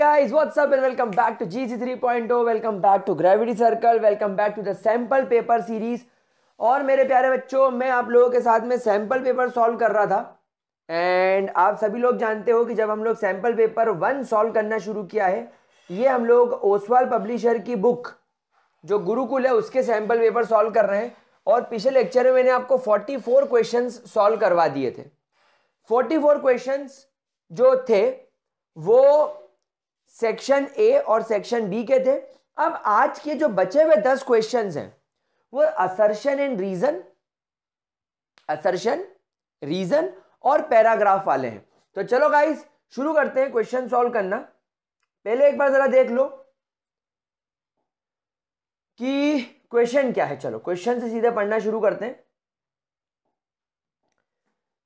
guys what's up and welcome back to GC 3.0 welcome back to gravity circle welcome back to the sample paper series और मेरे प्यारे बच्चों मैं आप लोगों के साथ में सैंपल पेपर सॉल्व कर रहा था एंड आप सभी लोग जानते हो कि जब हम लोग सैंपल पेपर वन सॉल्व करना शुरू किया है ये हम लोग ओसवाल पब्लिशर की बुक जो गुरुकुल है उसके सैंपल पेपर सॉल्व कर रहे हैं और पिछले लेक्चर में मैंने आपको 44 क्वेश्चंस सॉल्व करवा दिए थे 44 क्वेश्चंस जो थे वो सेक्शन ए और सेक्शन बी के थे अब आज के जो बचे हुए दस क्वेश्चन हैं वो assertion and reason assertion reason और पैराग्राफ वाले हैं तो चलो गाइस शुरू करते हैं क्वेश्चन सॉल्व करना पहले एक बार जरा देख लो कि क्वेश्चन क्या है चलो क्वेश्चन से सीधे पढ़ना शुरू करते हैं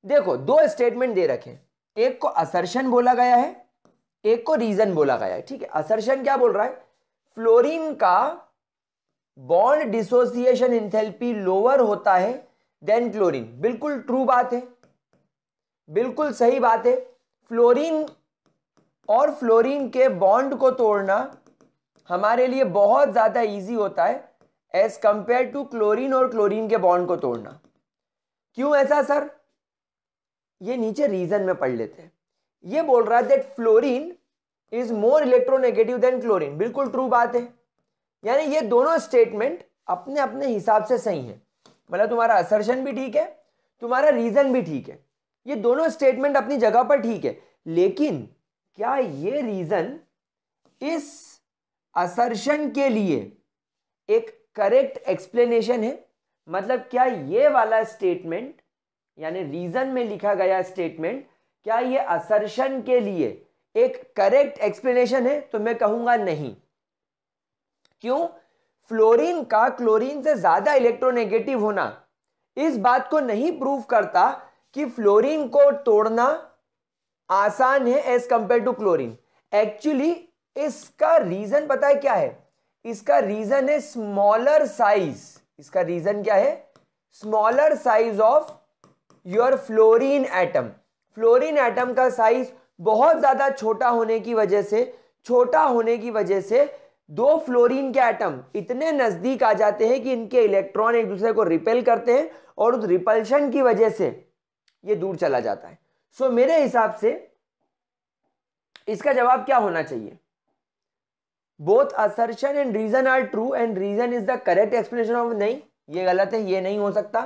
देखो दो स्टेटमेंट दे रखे एक को असर्शन बोला गया है एक को रीजन बोला गया है ठीक है असर्शन क्या बोल रहा है फ्लोरीन का बॉन्ड डिसोसिएशन इंथेल्पी लोअर होता है देन क्लोरीन बिल्कुल ट्रू बात है बिल्कुल सही बात है फ्लोरीन और फ्लोरीन के बॉन्ड को तोड़ना हमारे लिए बहुत ज़्यादा इजी होता है एज कंपेयर टू क्लोरीन और क्लोरीन के बॉन्ड को तोड़ना क्यों ऐसा सर ये नीचे रीज़न में पढ़ लेते हैं ये बोल रहा है that fluorine is more electronegative than chlorine बिल्कुल ट्रू बात है यानी ये दोनों स्टेटमेंट अपने अपने हिसाब से सही है मतलब तुम्हारा असर्शन भी ठीक है तुम्हारा रीजन भी ठीक है ये दोनों स्टेटमेंट अपनी जगह पर ठीक है लेकिन क्या ये रीजन इस असर्शन के लिए एक करेक्ट एक्सप्लेनेशन है मतलब क्या ये वाला स्टेटमेंट यानी रीजन में लिखा गया स्टेटमेंट क्या ये असर्शन के लिए एक करेक्ट एक्सप्लेनेशन है तो मैं कहूंगा नहीं क्यों फ्लोरीन का क्लोरीन से ज्यादा इलेक्ट्रोनेगेटिव होना इस बात को नहीं प्रूव करता कि फ्लोरीन को तोड़ना आसान है as compare to chlorine actually इसका रीजन पता है क्या है इसका रीजन है स्मॉलर साइज इसका रीजन क्या है smaller size of your fluorine atom fluorine atom का साइज बहुत ज़्यादा छोटा होने की वजह से छोटा होने की वजह से दो फ्लोरीन के एटम इतने नज़दीक आ जाते हैं कि इनके इलेक्ट्रॉन एक दूसरे को रिपेल करते हैं और उस रिपल्शन की वजह से ये दूर चला जाता है सो so, मेरे हिसाब से इसका जवाब क्या होना चाहिए both assertion and reason are true and reason is the correct explanation of नहीं ये गलत है ये नहीं हो सकता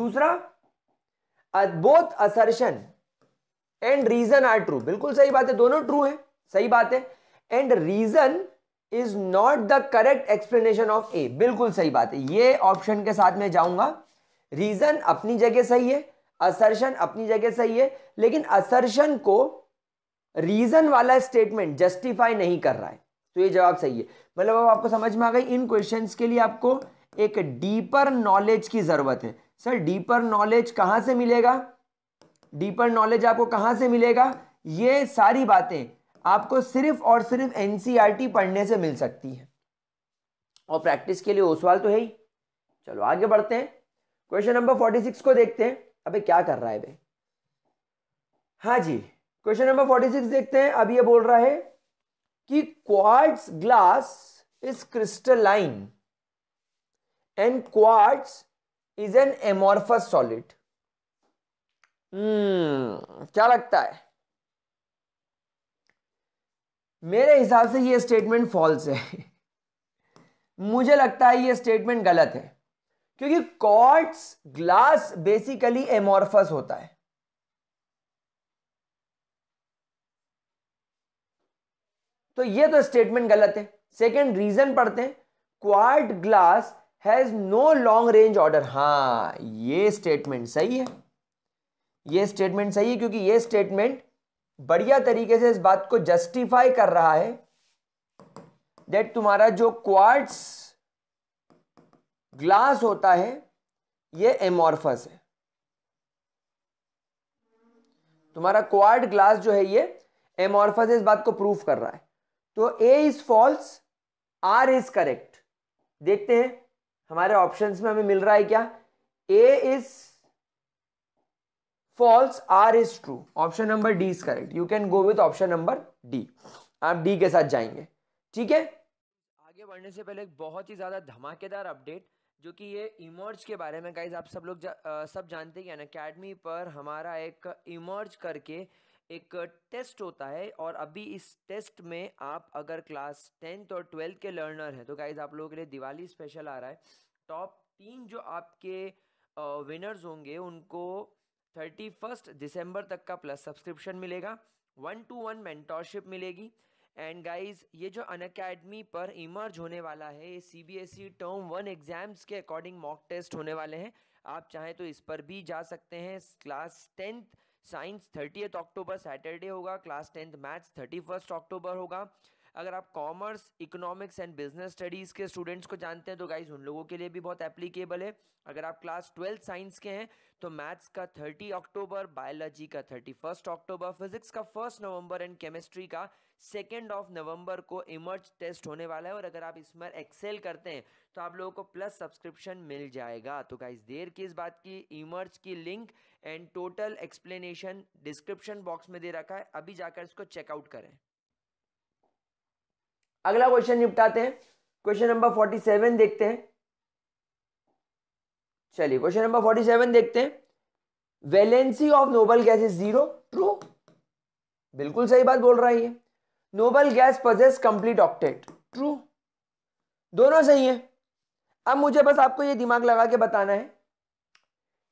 दूसरा both assertion and reason are true बिल्कुल सही बात है दोनों ट्रू है सही बात है and reason is not the correct explanation of A बिल्कुल सही बात है ये ऑप्शन के साथ में जाऊंगा रीजन अपनी जगह सही है असर्शन अपनी जगह सही है लेकिन असर्शन को रीजन वाला स्टेटमेंट जस्टिफाई नहीं कर रहा है तो ये जवाब सही है मतलब अब आपको समझ में आ गई इन क्वेश्चंस के लिए आपको एक डीपर नॉलेज की जरूरत है सर डीपर नॉलेज कहां से मिलेगा डीपर नॉलेज आपको कहाँ से मिलेगा ये सारी बातें आपको सिर्फ और सिर्फ एन पढ़ने से मिल सकती है और प्रैक्टिस के लिए वो सवाल तो है ही चलो आगे बढ़ते हैं क्वेश्चन नंबर फोर्टी सिक्स को देखते हैं अबे क्या कर रहा है भाई हाँ जी क्वेश्चन नंबर फोर्टी सिक्स देखते हैं अब ये बोल रहा है कि quartz glass is crystalline and quartz is an amorphous solid hmm क्या लगता है मेरे हिसाब से ये स्टेटमेंट फॉल्स है मुझे लगता है ये स्टेटमेंट गलत है क्योंकि कॉर्ड्स ग्लास बेसिकली एमोरफस होता है तो ये तो स्टेटमेंट गलत है सेकेंड रीजन पढ़ते हैं quartz glass has no long range order हाँ ये स्टेटमेंट सही है ये स्टेटमेंट सही है क्योंकि ये स्टेटमेंट बढ़िया तरीके से इस बात को जस्टिफाई कर रहा है डेट तुम्हारा जो क्वार्ट्स ग्लास होता है ये एमोर्फस है तुम्हारा क्वार्ट ग्लास जो है ये एमोर्फस इस बात को प्रूफ कर रहा है तो A is false R is correct देखते हैं हमारे ऑप्शंस में हमें मिल रहा है क्या A is false R is true option number D is correct you can go with option number D आप डी के साथ जाएंगे ठीक है आगे बढ़ने से पहले एक बहुत ही ज़्यादा धमाकेदार अपडेट जो कि ये इमर्ज के बारे में गाइज आप सब लोग जा, आ, सब जानते हैं अकेडमी पर हमारा एक इमर्ज करके एक टेस्ट होता है और अभी इस टेस्ट में आप अगर क्लास टेंथ और ट्वेल्थ के लर्नर हैं तो गाइज आप लोगों के लिए दिवाली स्पेशल आ रहा है टॉप तीन जो आपके विनर्स होंगे उनको थर्टी फर्स्ट दिसंबर तक का प्लस सब्सक्रिप्शन मिलेगा वन टू वन मेंटोरशिप मिलेगी एंड गाइस ये जो अन अकेडमी पर इमर्ज होने वाला है ये C B S E term one exams के अकॉर्डिंग मॉक टेस्ट होने वाले हैं आप चाहें तो इस पर भी जा सकते हैं class tenth science eighth October Saturday होगा class tenth maths thirty first October होगा अगर आप commerce economics and business studies के स्टूडेंट्स को जानते हैं तो गाइज उन लोगों के लिए भी बहुत एप्लीकेबल है अगर आप क्लास ट्वेल्थ साइंस के हैं तो मैथ्स का थर्टी अक्टूबर बायोलॉजी का थर्टी फर्स्ट अक्टूबर फिजिक्स का फर्स्ट नवंबर एंड केमिस्ट्री का सेकेंड ऑफ नवंबर को इमर्ज टेस्ट होने वाला है और अगर आप इसमें एक्सेल करते हैं तो आप लोगों को प्लस सब्सक्रिप्शन मिल जाएगा तो गाइज देर की इस बात की इमर्ज की link and total explanation description box में दे रखा है अभी जाकर इसको चेकआउट करें अगला क्वेश्चन निपटाते हैं क्वेश्चन नंबर फोर्टी सेवन देखते हैं चलिए क्वेश्चन नंबर फोर्टी सेवन देखते हैं valency of noble gas is zero true बिल्कुल सही बात बोल रहा है ये noble gas possess complete octet true दोनों सही है अब मुझे बस आपको ये दिमाग लगा के बताना है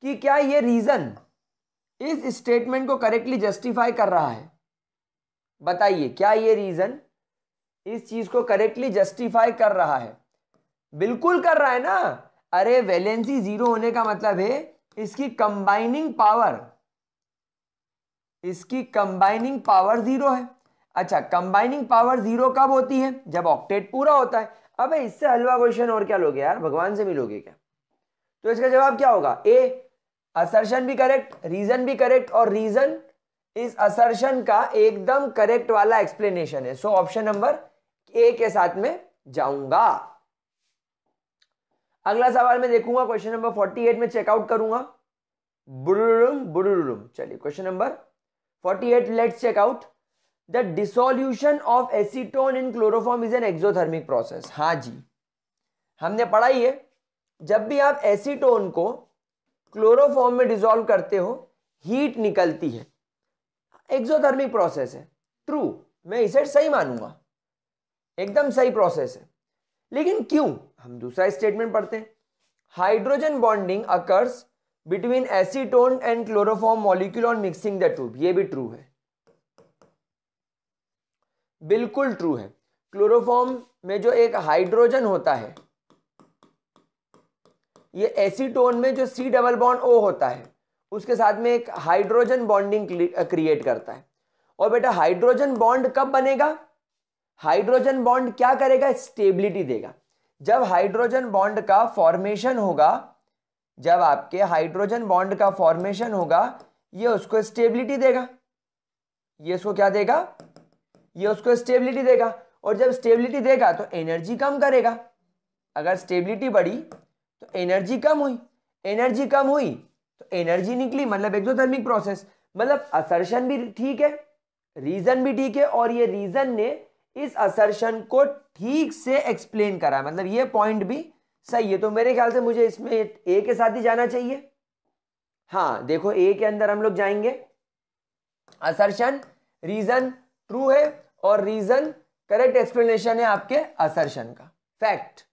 कि क्या ये रीजन इस स्टेटमेंट को करेक्टली जस्टिफाई कर रहा है बताइए क्या ये रीजन इस चीज को करेक्टली जस्टिफाई कर रहा है बिल्कुल कर रहा है ना अरे वैलेंसी जीरो होने का मतलब है इसकी कंबाइनिंग पावर इसकी कंबाइनिंग पावर जीरो है अच्छा कंबाइनिंग पावर जीरो कब होती है जब ऑक्टेट पूरा होता है अब इससे हलवा क्वेश्चन और क्या लोगे यार भगवान से मिलोगे क्या तो इसका जवाब क्या होगा ए असर्शन भी करेक्ट रीजन भी करेक्ट और रीजन इस असर्शन का एकदम करेक्ट वाला एक्सप्लेनेशन है सो ऑप्शन नंबर ए के साथ में जाऊंगा अगला सवाल मैं देखूंगा क्वेश्चन नंबर फोर्टी एट में चेकआउट करूंगा बुरुरुम बुरुरुम चलिए question number forty eight let's check out the dissolution of acetone in chloroform is an exothermic process हाँ जी हमने पढ़ा ही है जब भी आप एसीटोन को क्लोरोफॉर्म में डिजोल्व करते हो हीट निकलती है एक्सोथर्मिक प्रोसेस है ट्रू मैं इसे सही मानूंगा एकदम सही प्रोसेस है लेकिन क्यों हम दूसरा स्टेटमेंट पढ़ते हैं hydrogen bonding occurs between acetone and chloroform molecule on mixing the tube ये भी ट्रू है बिल्कुल ट्रू है क्लोरोफॉर्म में जो एक हाइड्रोजन होता है ये एसीटोन में जो सी डबल बॉन्ड ओ होता है उसके साथ में एक हाइड्रोजन बॉन्डिंग क्रिएट करता है और बेटा हाइड्रोजन बॉन्ड कब बनेगा हाइड्रोजन बॉन्ड क्या करेगा स्टेबिलिटी देगा जब हाइड्रोजन बॉन्ड का फॉर्मेशन होगा जब आपके हाइड्रोजन बॉन्ड का फॉर्मेशन होगा ये उसको स्टेबिलिटी देगा ये उसको क्या देगा ये उसको स्टेबिलिटी देगा और जब स्टेबिलिटी देगा तो एनर्जी कम करेगा अगर स्टेबिलिटी बढ़ी तो एनर्जी कम हुई एनर्जी कम हुई तो एनर्जी निकली मतलब एक्सोथर्मिक प्रोसेस मतलब असर्शन भी ठीक है रीजन भी ठीक है और ये रीजन ने इस असर्शन को ठीक से एक्सप्लेन करा मतलब ये पॉइंट भी सही है तो मेरे ख्याल से मुझे इसमें ए के साथ ही जाना चाहिए हाँ देखो ए के अंदर हम लोग जाएंगे असर्शन रीजन ट्रू है और रीजन करेक्ट एक्सप्लेनेशन है आपके असर्शन का फैक्ट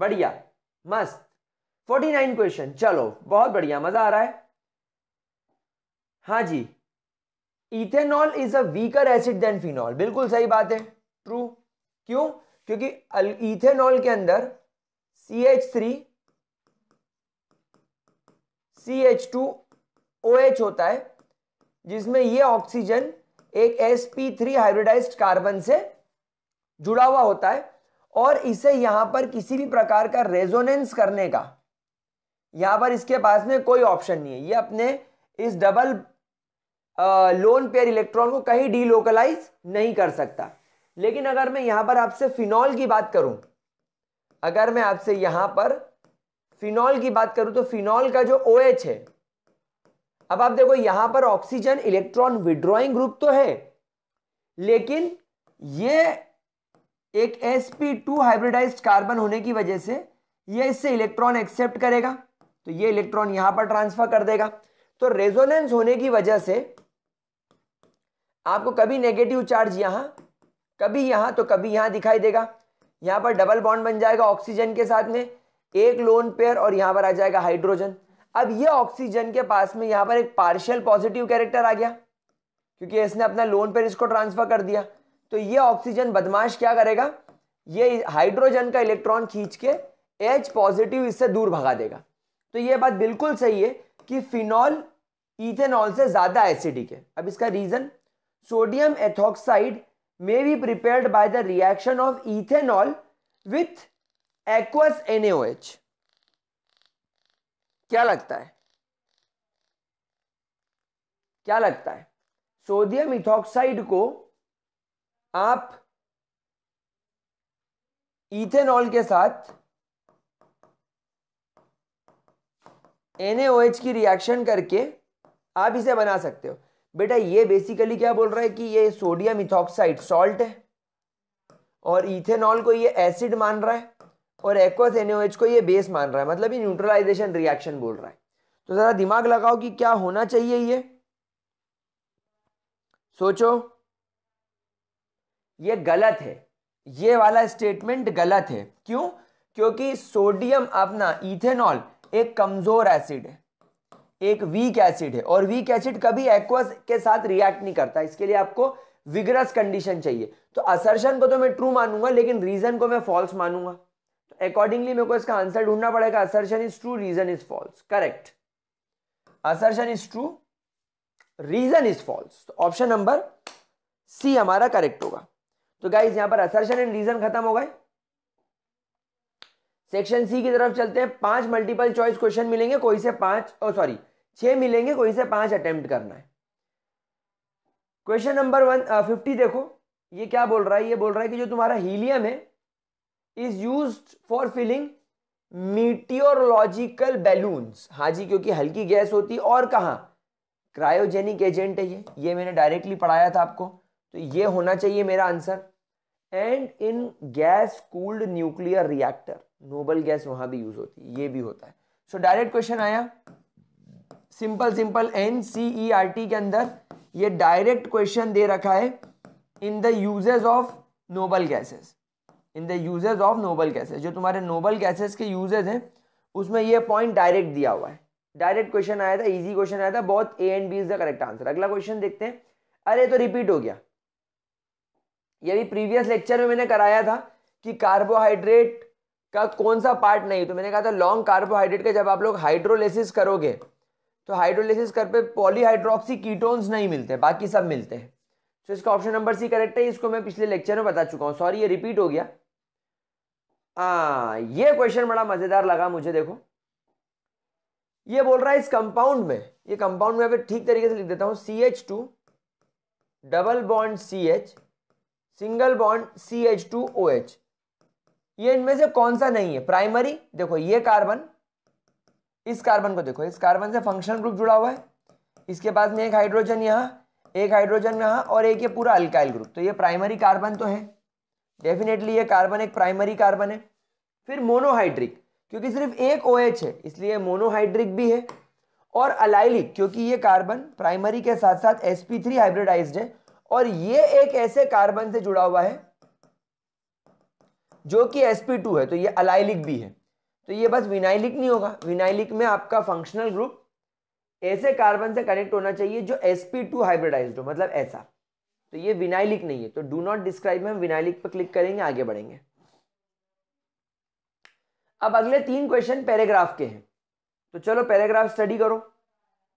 बढ़िया मस्त फोर्टी नाइन क्वेश्चन चलो बहुत बढ़िया मजा आ रहा है हाँ जी ethanol is a weaker acid than phenol बिल्कुल सही बात है ट्रू क्यों क्योंकि इथेनॉल के अंदर C H three C H two O H होता है जिसमें यह ऑक्सीजन एक S P three hybridise carbon से जुड़ा हुआ होता है और इसे यहां पर किसी भी प्रकार का रेजोनेंस करने का यहां पर इसके पास में कोई ऑप्शन नहीं है ये अपने इस डबल लोन पेयर इलेक्ट्रॉन को कहीं डीलोकलाइज नहीं कर सकता लेकिन अगर मैं यहां पर आपसे फिनॉल की बात करूं अगर मैं आपसे यहां पर फिनॉल की बात करूं तो फिनॉल का जो ओ OH है अब आप देखो यहां पर ऑक्सीजन इलेक्ट्रॉन विड्रॉइंग ग्रुप तो है लेकिन ये एक sp2 हाइब्रिडाइज्ड कार्बन होने की वजह से ये इससे इलेक्ट्रॉन एक्सेप्ट करेगा तो ये इलेक्ट्रॉन यहां पर ट्रांसफर कर देगा तो रेजोनेंस होने की वजह से आपको कभी नेगेटिव चार्ज यहां कभी यहां तो कभी यहां दिखाई देगा यहां पर डबल बॉन्ड बन जाएगा ऑक्सीजन के साथ में एक लोन पेयर और यहां पर आ जाएगा हाइड्रोजन अब ये ऑक्सीजन के पास में यहां पर एक पार्शियल पॉजिटिव कैरेक्टर आ गया क्योंकि इसने अपना लोन पेयर इसको ट्रांसफर कर दिया तो ये ऑक्सीजन बदमाश क्या करेगा ये हाइड्रोजन का इलेक्ट्रॉन खींच के एच पॉजिटिव इससे दूर भगा देगा तो ये बात बिल्कुल सही है कि फिनॉल इथेनॉल से ज़्यादा एसिडिक है अब इसका reason sodium ethoxide may be prepared by the reaction of ethanol with aqueous NaOH. क्या लगता है क्या लगता है सोडियम इथोक्साइड को आप इथेनॉल के साथ एन की रिएक्शन करके आप इसे बना सकते हो बेटा ये बेसिकली क्या बोल रहा है कि ये सोडियम इथॉक्साइड सॉल्ट है और इथेनॉल को ये एसिड मान रहा है और एक्वस एन को ये बेस मान रहा है मतलब ये न्यूट्रलाइजेशन रिएक्शन बोल रहा है तो ज़रा दिमाग लगाओ कि क्या होना चाहिए ये सोचो ये गलत है ये वाला स्टेटमेंट गलत है क्यों क्योंकि सोडियम अपना इथेनॉल एक कमज़ोर एसिड है एक वीक एसिड है और वीक एसिड कभी एक्वस के साथ रिएक्ट नहीं करता इसके लिए आपको विगरस कंडीशन चाहिए तो असर्शन को तो मैं ट्रू मानूंगा लेकिन रीजन को मैं फॉल्स मानूंगा तो अकॉर्डिंगली मेरे को इसका आंसर ढूंढना पड़ेगा assertion is true reason is false correct assertion is true reason is false option number C हमारा करेक्ट होगा तो गाइज यहां पर असर्शन एंड रीजन खत्म हो गए सेक्शन सी की तरफ चलते हैं पांच मल्टीपल चॉइस क्वेश्चन मिलेंगे कोई से पांच ओ सॉरी छह मिलेंगे कोई से पांच अटेम्प्ट करना है क्वेश्चन नंबर वन फिफ्टी देखो ये क्या बोल रहा है ये बोल रहा है कि जो तुम्हारा हीलियम है is use for filling meteorological balloons हाँ जी क्योंकि हल्की गैस होती और कहा क्रायोजेनिक एजेंट है ये ये मैंने डायरेक्टली पढ़ाया था आपको तो ये होना चाहिए मेरा answer and in gas cooled nuclear reactor noble gas वहां भी यूज होती है ये भी होता है सो डायरेक्ट क्वेश्चन आया simple simple N C E R T के अंदर ये डायरेक्ट क्वेश्चन दे रखा है in the uses of noble gases in the uses of noble gases जो तुम्हारे नोबल गैसेस के यूजेज हैं उसमें ये पॉइंट डायरेक्ट दिया हुआ है डायरेक्ट क्वेश्चन आया था इजी क्वेश्चन आया था बहुत A and B is the correct answer अगला क्वेश्चन देखते हैं अरे तो रिपीट हो गया ये भी प्रीवियस लेक्चर में मैंने कराया था कि कार्बोहाइड्रेट का कौन सा पार्ट नहीं तो मैंने कहा था लॉन्ग कार्बोहाइड्रेट का जब आप लोग हाइड्रोलिसिस करोगे तो हाइड्रोलिसिस कर पे पॉलीहाइड्रोक्सी कीटोन्स नहीं मिलते बाकी सब मिलते हैं तो इसका ऑप्शन नंबर सी करेक्ट है इसको मैं पिछले लेक्चर में बता चुका हूँ सॉरी ये रिपीट हो गया आ, ये क्वेश्चन बड़ा मज़ेदार लगा मुझे देखो ये बोल रहा है इस कंपाउंड में ये कंपाउंड में ठीक तरीके से लिख देता हूँ C H two double bond C H single bond C H two O H ये इनमें से कौन सा नहीं है प्राइमरी देखो ये कार्बन इस कार्बन को देखो इस कार्बन से फंक्शनल ग्रुप जुड़ा हुआ है इसके पास में एक हाइड्रोजन यहाँ एक हाइड्रोजन यहाँ और एक ये पूरा अल्काइल ग्रुप तो ये प्राइमरी कार्बन तो है डेफिनेटली ये कार्बन एक प्राइमरी कार्बन है फिर मोनोहाइड्रिक क्योंकि सिर्फ एक ओ OH है इसलिए मोनोहाइड्रिक भी है और अलाइलिक क्योंकि ये कार्बन प्राइमरी के साथ साथ sp3 हाइब्रिडाइज है और ये एक ऐसे कार्बन से जुड़ा हुआ है जो कि sp2 है तो ये अलाइलिक भी है तो ये बस विनाइलिक नहीं होगा विनाइलिक में आपका फंक्शनल ग्रुप ऐसे कार्बन से कनेक्ट होना चाहिए जो sp2 हाइब्रिडाइज्ड हो मतलब ऐसा तो ये विनाइलिक नहीं है तो डू नॉट डिस्क्राइब में हम विनाइलिक पर क्लिक करेंगे आगे बढ़ेंगे अब अगले तीन क्वेश्चन पैराग्राफ के हैं तो चलो पैराग्राफ स्टडी करो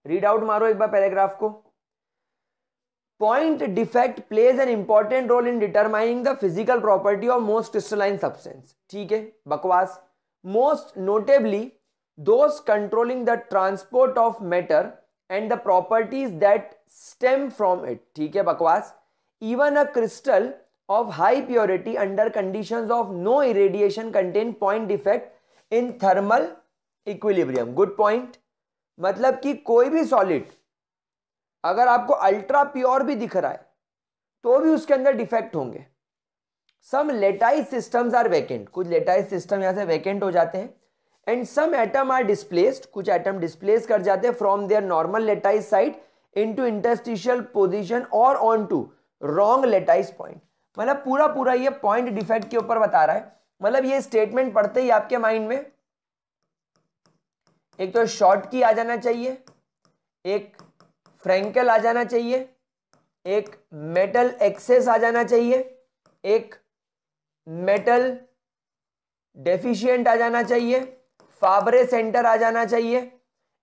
रीड आउट मारो एक बार पैराग्राफ को point defect plays an important role in determining the physical property of most crystalline substance ठीक है बकवास मोस्ट नोटेबली दोस्त controlling the transport of matter and the properties that stem from it ठीक है बकवास even a crystal of high purity under condition of no irradiation contain point defect in thermal equilibrium good point मतलब कि कोई भी solid अगर आपको ultra pure भी दिख रहा है तो भी उसके अंदर डिफेक्ट होंगे some lattice systems are vacant कुछ लेटाइज सिस्टम यहाँ से वैकेंट हो जाते हैं and some atom are displaced कुछ एटम डिस्प्लेस कर जाते हैं from their normal lattice site into interstitial position और on to wrong lattice point मतलब पूरा पूरा ये पॉइंट डिफेक्ट के ऊपर बता रहा है मतलब ये स्टेटमेंट पढ़ते ही आपके माइंड में एक तो शॉर्ट की आ जाना चाहिए एक फ्रेंकल आ जाना चाहिए एक मेटल एक्सेस आ जाना चाहिए एक मेटल डेफिशिएंट आ जाना चाहिए फाबरे सेंटर आ जाना चाहिए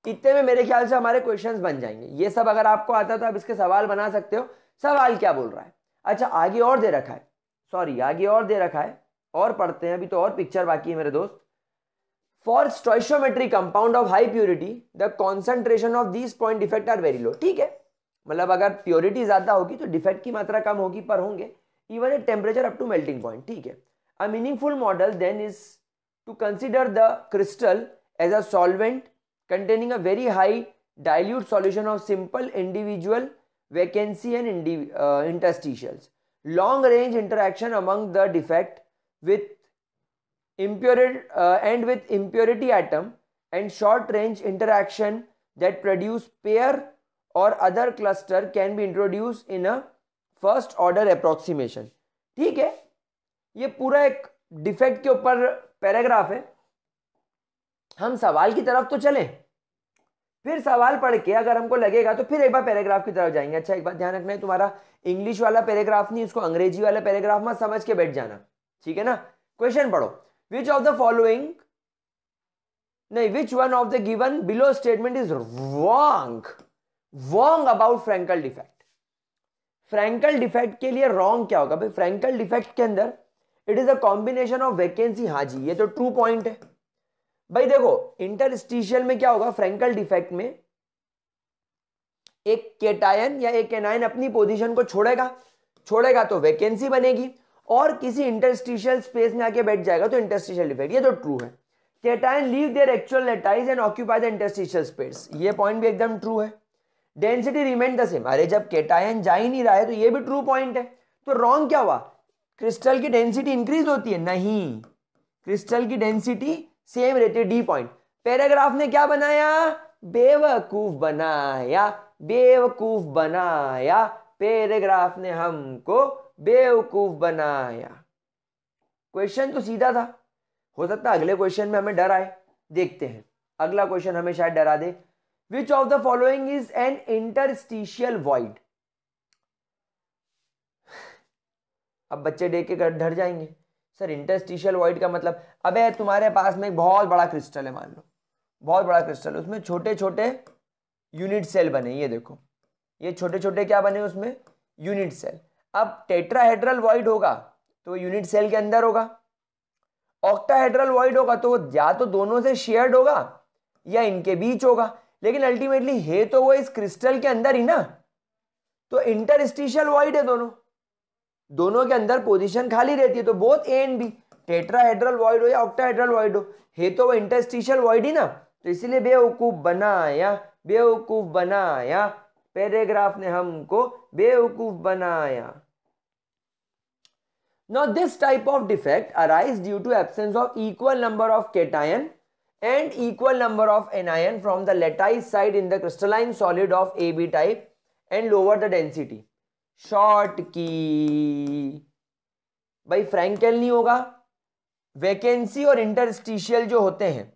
इतने में मेरे ख्याल से हमारे क्वेश्चंस बन जाएंगे ये सब अगर आपको आता तो आप इसके सवाल बना सकते हो सवाल क्या बोल रहा है अच्छा आगे और दे रखा है सॉरी आगे और दे रखा है और पढ़ते हैं अभी तो और पिक्चर बाकी है मेरे दोस्त for stoichiometry compound of high purity the concentration of this point defect are very low ठीक है मतलब अगर प्योरिटी ज़्यादा होगी तो डिफेक्ट की मात्रा कम होगी पर होंगे even at temperature up to melting point ठीक है a meaningful model then is to consider the crystal as a solvent containing a very high dilute solution of simple individual vacancy and indi long range interaction among the defect with impurity uh, end with impurity atom and short range interaction that produce pair or other cluster can be introduced in a first order approximation ठीक है ये पूरा एक defect के ऊपर paragraph है हम सवाल की तरफ तो चलें फिर सवाल पढ़ के अगर हमको लगेगा तो फिर एक बार पैराग्राफ की तरफ जाएंगे अच्छा एक बार ध्यान रखना है तुम्हारा इंग्लिश वाला पैराग्राफ नहीं उसको अंग्रेजी वाला पैराग्राफ मत समझ के बैठ जाना ठीक है ना क्वेश्चन पढ़ो which of the following नहीं which one of the given below statement is wrong wrong about Frenkel defect Frenkel defect के लिए रॉन्ग क्या होगा भाई फ्रैंकल डिफेक्ट के अंदर it is a combination of vacancy हाँ जी ये तो ट्रू पॉइंट है भाई देखो इंटरस्टिशियल में क्या होगा फ्रेंकल डिफेक्ट में एक केटायन या एक एनायन अपनी पोजीशन को छोड़ेगा छोड़ेगा तो वैकेंसी बनेगी और किसी इंटरस्टिशियल स्पेस में आके बैठ जाएगा तो इंटरस्टिशियल इफेक्ट ये तो ट्रू है cation leave their actual lattice and occupy the interstitial space ये पॉइंट भी एकदम ट्रू है डेंसिटी रिमेन द सेम अरे जब केटाइन जा ही नहीं रहा है तो ये भी ट्रू पॉइंट है तो रॉन्ग क्या हुआ क्रिस्टल की डेंसिटी इंक्रीज होती है नहीं क्रिस्टल की डेंसिटी सेम रहती है डी पॉइंट पैराग्राफ ने क्या बनाया बेवकूफ बनाया बेवकूफ बनाया पैराग्राफ ने हमको बेवकूफ बनाया क्वेश्चन तो सीधा था हो सकता है अगले क्वेश्चन में हमें डर आए देखते हैं अगला क्वेश्चन हमें शायद डरा दे which of the following is an interstitial void अब बच्चे देख के डर जाएंगे सर इंटरस्टिशियल वॉइड का मतलब अबे तुम्हारे पास में एक बहुत बड़ा क्रिस्टल है मान लो बहुत बड़ा क्रिस्टल है उसमें छोटे छोटे यूनिट सेल बने ये देखो ये छोटे छोटे क्या बने उसमें यूनिट सेल अब टेट्राहेड्रल वॉइड होगा तो यूनिट सेल के अंदर होगा ऑक्टाहेड्रल वॉइड होगा तो या तो दोनों से शेयर्ड होगा या इनके बीच होगा लेकिन अल्टीमेटली है तो वो इस क्रिस्टल के अंदर ही ना तो इंटरस्टिशियल वॉइड है दोनों दोनों के अंदर पोजीशन खाली रहती है तो both A and B tetrahedral void हो या ऑक्टाहेड्रल वॉइड हो है तो वो इंटरस्टिशियल वॉइड ही ना तो इसीलिए बेवकूफ बनाया बेवकूफ बनाया पैराग्राफ ने हमको बेवकूफ बनाया no this type of defect arise due to absence of equal number of cation and equal number of anion from the lattice site in the crystalline solid of A B type and lower the density short की भाई फ्रेंकेल नहीं होगा vacancy और interstitial जो होते हैं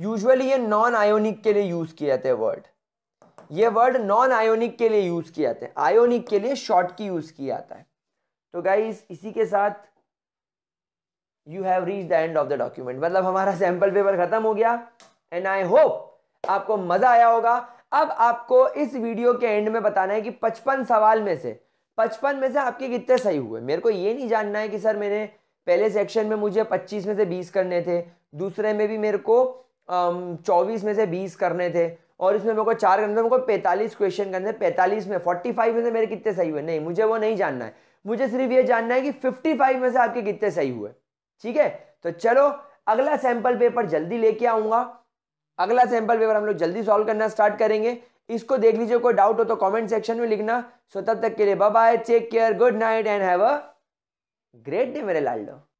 usually ये non ionic के लिए यूज किए जाते हैं वर्ड ये वर्ड नॉन आयोनिक के लिए यूज़ किया जाता है आयोनिक के लिए शॉर्ट की यूज़ किया जाता है तो गाइज इसी के साथ you have reach the end of the document मतलब हमारा सैंपल पेपर ख़त्म हो गया एंड आई होप आपको मज़ा आया होगा अब आपको इस वीडियो के एंड में बताना है कि पचपन सवाल में से पचपन में से आपके कितने सही हुए मेरे को ये नहीं जानना है कि सर मैंने पहले सेक्शन में मुझे पच्चीस में से बीस करने थे दूसरे में भी मेरे को चौबीस में से बीस करने थे और इसमें मेरे को चार करने थे मेरे को पैंतालीस क्वेश्चन करने थे पैंतालीस में फोर्टी फाइव में से मेरे कितने सही हुए नहीं मुझे वो नहीं जानना है मुझे सिर्फ ये जानना है कि फिफ्टी फाइव में से आपके कितने सही हुए ठीक है तो चलो अगला सैंपल पेपर जल्दी लेके आऊंगा अगला सैंपल पेपर हम लोग जल्दी सॉल्व करना स्टार्ट करेंगे इसको देख लीजिए कोई डाउट हो तो कॉमेंट सेक्शन में लिखना सो तब तक के लिए bye take care good night and have a great day मेरे लाल